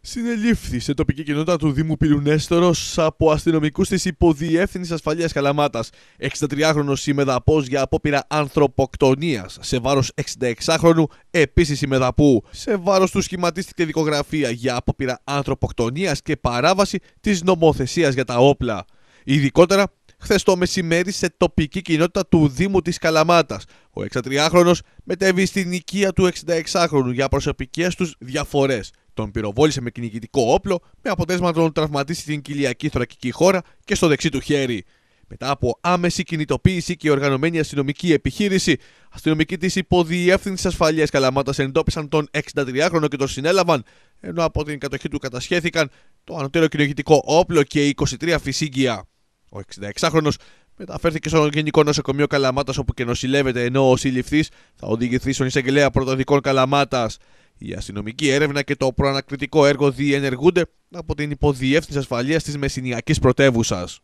συνελήφθη σε τοπική κοινότητα του Δήμου Πυρουνέστορο από αστυνομικούς της Υποδιεύθυνσης Ασφαλείας Καλαμάτας. 63χρονο ημεδαπό για απόπειρα ανθρωποκτονία σε βάρος 66χρονου επίση ημεδαπού. Σε βάρος του σχηματίστηκε δικογραφία για απόπειρα ανθρωποκτονία και παράβαση της νομοθεσίας για τα όπλα. Ειδικότερα, χθες το μεσημέρι σε τοπική κοινότητα του Δήμου της Καλαμάτας. Ο 63χρονο μετέβη στην οικία του 66χρονου για προσωπικές τους διαφορές τον πυροβόλησε με κυνηγητικό όπλο, με αποτέλεσμα να τον τραυματίσει στην κοιλιακή θωρακική χώρα και στο δεξί του χέρι. Μετά από άμεση κινητοποίηση και οργανωμένη αστυνομική επιχείρηση, αστυνομικοί της υποδιεύθυνσης ασφαλείας Καλαμάτας εντόπισαν τον 63χρονο και τον συνέλαβαν, ενώ από την κατοχή του κατασχέθηκαν το ανωτέρο κυνηγητικό όπλο και 23 φυσίγγια. Ο 66χρονο μεταφέρθηκε στο Γενικό Νοσοκομείο Καλαμάτας όπου και νοσηλεύεται, ενώ ο συλληφθής θα οδηγηθεί στον εισαγγελέα πρωτοδικών Καλαμάτας. Η αστυνομική έρευνα και το προανακριτικό έργο διενεργούνται από την Υποδιεύθυνση Ασφαλείας της Μεσσηνιακής Πρωτεύουσας.